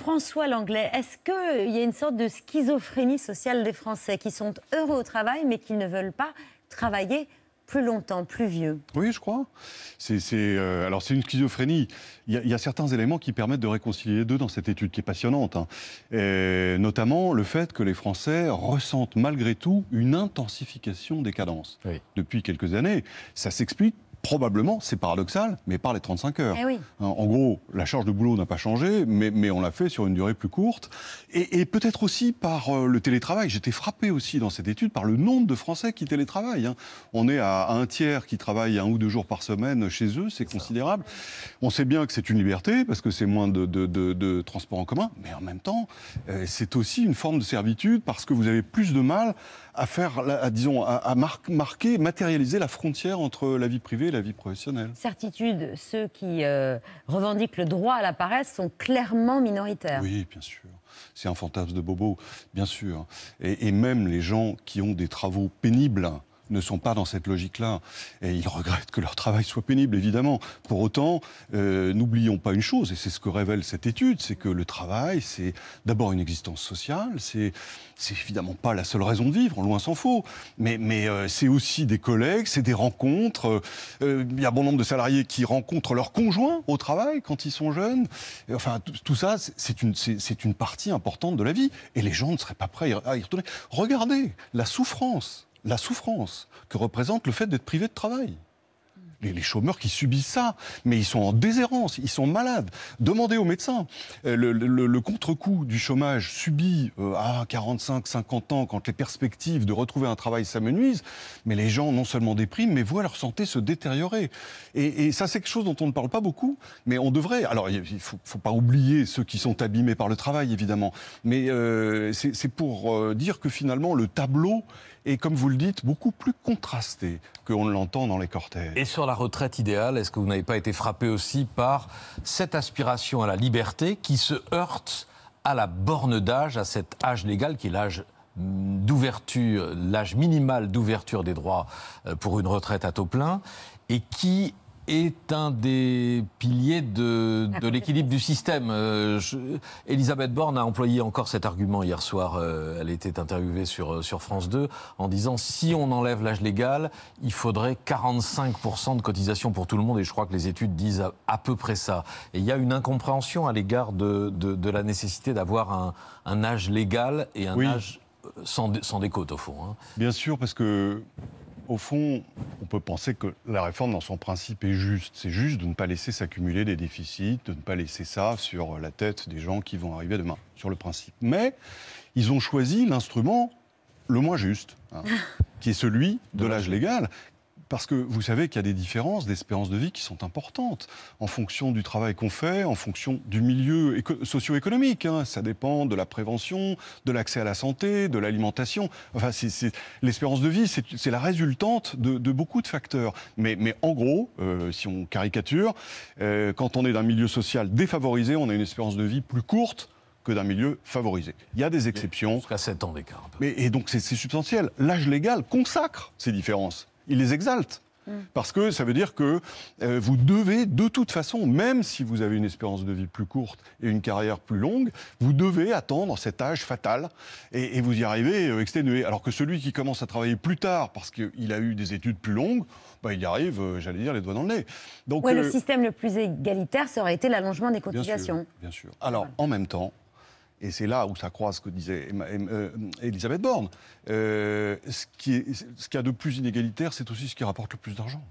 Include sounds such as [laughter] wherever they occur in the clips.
François Langlais, est-ce qu'il euh, y a une sorte de schizophrénie sociale des Français qui sont heureux au travail mais qui ne veulent pas travailler plus longtemps, plus vieux. Oui, je crois. C'est, euh, alors c'est une schizophrénie. Il y, a, certains éléments qui permettent de réconcilier les deux dans cette étude qui est passionnante. Hein. notamment le fait que les Français ressentent malgré tout une intensification des cadences. Depuis quelques années, ça s'explique probablement, c'est paradoxal, mais par les 35 heures. Eh hein, en gros, la charge de boulot n'a pas changé, mais, on l'a fait sur une durée plus courte. Et, peut-être aussi par euh, le télétravail. J'étais frappé aussi dans cette étude par le nombre de Français qui télétravaillent. Hein. On est à, un tiers qui travaille un ou deux jours par semaine chez eux, c'est considérable. On sait bien que c'est une liberté, parce que c'est moins de, de, transports en commun, mais en même temps, euh, c'est aussi une forme de servitude, parce que vous avez plus de mal à faire, disons, à marquer, matérialiser la frontière entre la vie privée la vie professionnelle. Certitude, ceux qui euh, revendiquent le droit à la paresse sont clairement minoritaires. Oui, bien sûr. C'est un fantasme de bobo, bien sûr. et même les gens qui ont des travaux pénibles, ne sont pas dans cette logique-là. Et ils regrettent que leur travail soit pénible, évidemment. Pour autant, euh, n'oublions pas une chose, et c'est ce que révèle cette étude, c'est que le travail, c'est d'abord une existence sociale, c'est évidemment pas la seule raison de vivre, loin s'en faut, mais, mais euh, c'est aussi des collègues, c'est des rencontres. Euh, euh, il y a bon nombre de salariés qui rencontrent leurs conjoints au travail quand ils sont jeunes. Et enfin, tout ça, c'est une, une partie importante de la vie. Et les gens ne seraient pas prêts à y retourner. Regardez la souffrance la souffrance que représente le fait d'être privé de travail. Les, chômeurs qui subissent ça, mais ils sont en déshérence, ils sont malades. Demandez aux médecins. Euh, le, le, contre-coup du chômage subi euh, à 45, 50 ans, quand les perspectives de retrouver un travail s'amenuisent, mais les gens non seulement dépriment, mais voient leur santé se détériorer. Et, ça, c'est quelque chose dont on ne parle pas beaucoup, mais on devrait. Alors, il ne faut, pas oublier ceux qui sont abîmés par le travail, évidemment, mais euh, c'est pour dire que finalement, le tableau et, comme vous le dites, beaucoup plus contrasté qu'on ne l'entend dans les cortèges. Et sur la retraite idéale, est-ce que vous n'avez pas été frappé aussi par cette aspiration à la liberté qui se heurte à la borne d'âge, à cet âge légal qui est l'âge d'ouverture, l'âge minimal d'ouverture des droits euh, pour une retraite à taux plein, et qui est un des piliers de, de [laughs] l'équilibre du système. Euh, Elisabeth Borne a employé encore cet argument hier soir. Euh, elle était interviewée sur, euh, sur France 2 en disant si on enlève l'âge légal, il faudrait 45% de cotisation pour tout le monde. Et je crois que les études disent à, peu près ça. Et il y a une incompréhension à l'égard de, de, la nécessité d'avoir un, un, âge légal et un âge sans, sans, décote, au fond. Hein. Bien sûr, parce que au fond, on peut penser que la réforme, dans son principe, est juste. C'est juste de ne pas laisser s'accumuler des déficits, de ne pas laisser ça sur la tête des gens qui vont arriver demain, sur le principe. Mais ils ont choisi l'instrument le moins juste, hein, [laughs] qui est celui de l'âge légal, parce que vous savez qu'il y a des différences d'espérance de vie qui sont importantes en fonction du travail qu'on fait, en fonction du milieu socio-économique. Hein. Ça dépend de la prévention, de l'accès à la santé, de l'alimentation. Enfin, l'espérance de vie, c'est la résultante de, beaucoup de facteurs. Mais, en gros, euh, si on caricature, euh, quand on est d'un milieu social défavorisé, on a une espérance de vie plus courte que d'un milieu favorisé. Il y a des exceptions. Jusqu'à 7 ans d'écart. et donc c'est substantiel. L'âge légal consacre ces différences il les exalte. Mm. Parce que ça veut dire que euh, vous devez, de toute façon, même si vous avez une espérance de vie plus courte et une carrière plus longue, vous devez attendre cet âge fatal et, vous y arrivez euh, exténué. Alors que celui qui commence à travailler plus tard parce qu'il a eu des études plus longues, bah, il y arrive, euh, j'allais dire, les doigts dans le nez. Donc, le système le plus égalitaire, ça aurait été l'allongement des cotisations. Bien sûr. Alors, en même temps, et c'est là où ça croise ce que disait euh, Elisabeth Borne. Euh, ce qu'il y a de plus inégalitaire, c'est aussi ce qui rapporte le plus d'argent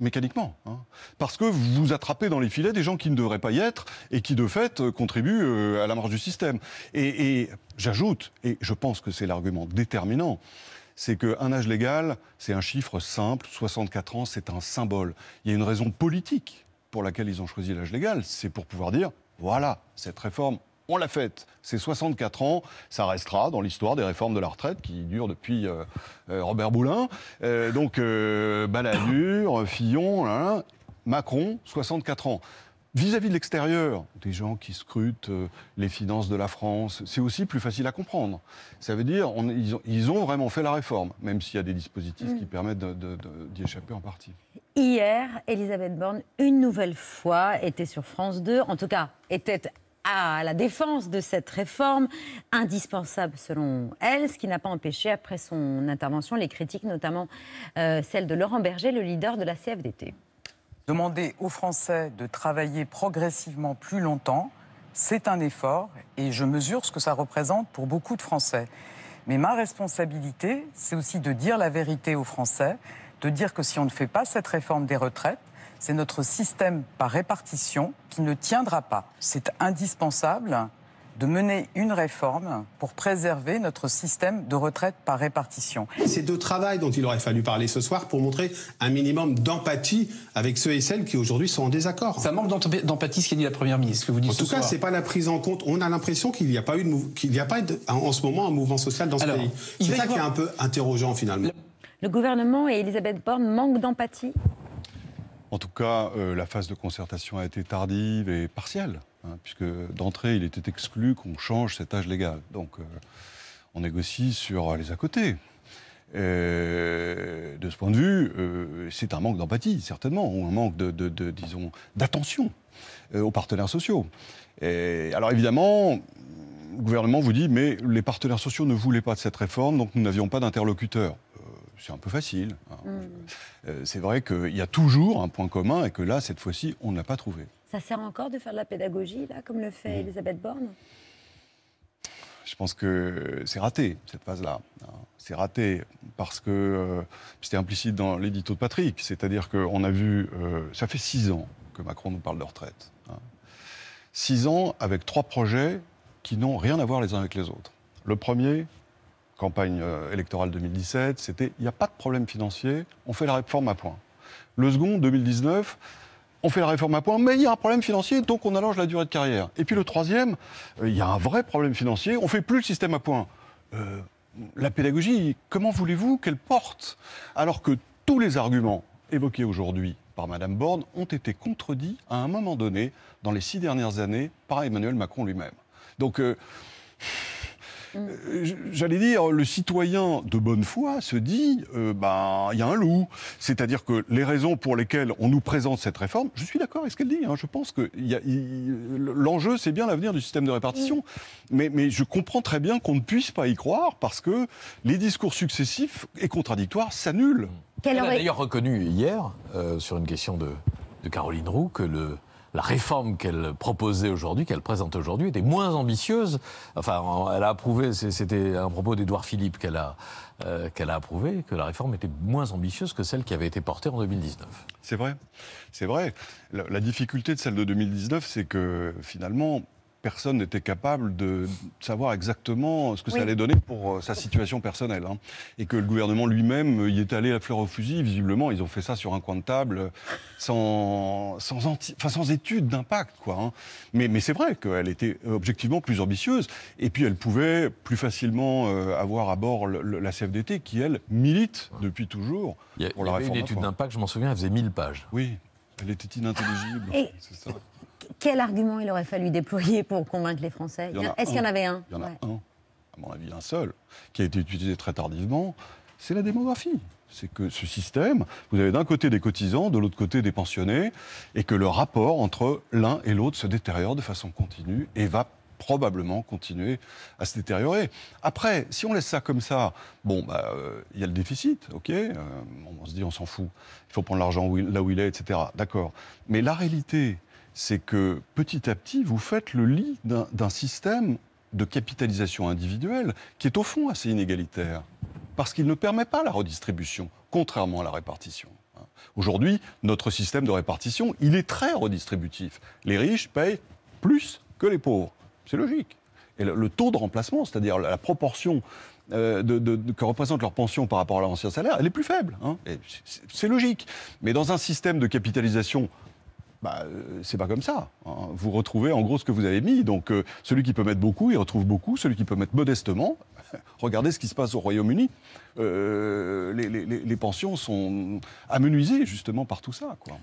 mécaniquement. Hein. Parce que vous attrapez dans les filets des gens qui ne devraient pas y être et qui, de fait, euh, contribuent euh, à la marge du système. Et, et j'ajoute, et je pense que c'est l'argument déterminant, c'est qu'un âge légal, c'est un chiffre simple, 64 ans, c'est un symbole. Il y a une raison politique pour laquelle ils ont choisi l'âge légal, c'est pour pouvoir dire, voilà, cette réforme, on l'a fête C'est 64 ans, ça restera dans l'histoire des réformes de la retraite qui durent depuis euh, euh, Robert Boulin. Euh, donc Balladur, Fillon, Macron, 64 ans. Vis-à-vis de l'extérieur, des gens qui scrutent les finances de la France, c'est aussi plus facile à comprendre. Ça veut dire on, ils, ont, vraiment fait la réforme, même s'il y a des dispositifs qui mm. permettent d'y échapper en partie. Hier, Elisabeth Borne, une nouvelle fois, était sur France 2, en tout cas, était à la défense de cette réforme, indispensable selon elle, ce qui n'a pas empêché, après son intervention, les critiques, notamment euh, celle de Laurent Berger, le leader de la CFDT. Demander aux Français de travailler progressivement plus longtemps, c'est un effort et je mesure ce que ça représente pour beaucoup de Français. Mais ma responsabilité, c'est aussi de dire la vérité aux Français, de dire que si on ne fait pas cette réforme des retraites, c'est notre système par répartition qui ne tiendra pas. C'est indispensable de mener une réforme pour préserver notre système de retraite par répartition. C'est de travail dont il aurait fallu parler ce soir pour montrer un minimum d'empathie avec ceux et celles qui aujourd'hui sont en désaccord. Ça manque d'empathie, ce qu'a dit la Première ministre, ce que vous dites En tout cas, ce n'est pas la prise en compte. On a l'impression qu'il n'y a pas, eu qu'il n'y a pas en ce moment un mouvement social dans ce pays. C'est ça qui est un peu interrogeant finalement. Le gouvernement et Elisabeth Borne manquent d'empathie en tout cas, euh, la phase de concertation a été tardive et partielle, hein, puisque d'entrée, il était exclu qu'on change cet âge légal. Donc, euh, on négocie sur euh, les à côté. de ce point de vue, c'est un manque d'empathie, certainement, ou un manque de, disons, d'attention aux partenaires sociaux. alors évidemment, le gouvernement vous dit, mais les partenaires sociaux ne voulaient pas de cette réforme, donc nous n'avions pas d'interlocuteur c'est un peu facile. Hein. Mm. Euh, c'est vrai qu'il y a toujours un point commun et que là, cette fois-ci, on ne l'a pas trouvé. Ça sert encore de faire de la pédagogie, là, comme le fait mm. Elisabeth Borne je pense que c'est raté, cette phase-là. Hein. C'est raté parce que euh, c'était implicite dans l'édito de Patrick. C'est-à-dire qu'on a vu, euh, ça fait six ans que Macron nous parle de retraite. Hein. Six ans avec trois projets qui n'ont rien à voir les uns avec les autres. Le premier, campagne euh, électorale 2017, c'était il n'y a pas de problème financier, on fait la réforme à point. Le second, 2019, on fait la réforme à point, mais il y a un problème financier, donc on allonge la durée de carrière. Et puis le troisième, euh, il y a un vrai problème financier, on fait plus le système à point. Euh, la pédagogie, comment voulez-vous qu'elle porte Alors que tous les arguments évoqués aujourd'hui par Madame Borne ont été contredits à un moment donné dans les six dernières années par Emmanuel Macron lui-même. Donc Mm. Euh, j'allais dire, le citoyen de bonne foi se dit, euh, ben, il y a un loup. C'est-à-dire que les raisons pour lesquelles on nous présente cette réforme, je suis d'accord avec ce qu'elle dit. Hein. Je pense que l'enjeu, c'est bien l'avenir du système de répartition. Mm. Mais, mais, je comprends très bien qu'on ne puisse pas y croire parce que les discours successifs et contradictoires s'annulent. Elle a d'ailleurs reconnu hier, euh, sur une question de, de Caroline Roux, que le, la réforme qu'elle proposait aujourd'hui, qu'elle présente aujourd'hui, était moins ambitieuse. Enfin, elle a approuvé, c'était un propos d'Edouard Philippe qu'elle a, euh, qu'elle a approuvé, que la réforme était moins ambitieuse que celle qui avait été portée en 2019. C'est vrai, c'est vrai. la difficulté de celle de 2019, c'est que finalement, personne n'était capable de savoir exactement ce que ça allait donner pour euh, sa situation personnelle. Hein. Et que le gouvernement lui-même y est allé à fleur au fusil, visiblement, ils ont fait ça sur un coin de table, euh, sans, sans, étude d'impact. Quoi, hein. Mais, c'est vrai qu'elle était objectivement plus ambitieuse, et puis elle pouvait plus facilement euh, avoir à bord la CFDT, qui, elle, milite depuis toujours pour la avait Une étude d'impact, je m'en souviens, elle faisait 1000 pages. Oui, elle était inintelligible, c'est ça quel argument il aurait fallu déployer pour convaincre les Français Est-ce qu'il y en avait un Il y en a un, à mon avis, un seul, qui a été utilisé très tardivement. C'est la démographie. C'est que ce système, vous avez d'un côté des cotisants, de l'autre côté des pensionnés, et que le rapport entre l'un et l'autre se détériore de façon continue et va probablement continuer à se détériorer. Après, si on laisse ça comme ça, bon, bah, euh, il bah, y a le déficit, ok, euh, on se dit on s'en fout, il faut prendre l'argent là où il est, etc. D'accord. Mais la réalité, c'est que petit à petit, vous faites le lit d'un système de capitalisation individuelle qui est au fond assez inégalitaire, parce qu'il ne permet pas la redistribution, contrairement à la répartition. Hein. Aujourd'hui, notre système de répartition, il est très redistributif. Les riches payent plus que les pauvres. C'est logique. Et le, taux de remplacement, c'est-à-dire la proportion euh, que représente leur pension par rapport à leur ancien salaire, elle est plus faible. Hein. C'est logique. Mais dans un système de capitalisation bah, euh, c'est pas comme ça. Hein. Vous retrouvez en gros ce que vous avez mis. Donc euh, celui qui peut mettre beaucoup, il retrouve beaucoup. Celui qui peut mettre modestement, [laughs] regardez ce qui se passe au Royaume-Uni. Euh, les, pensions sont amenuisées justement par tout ça. Quoi.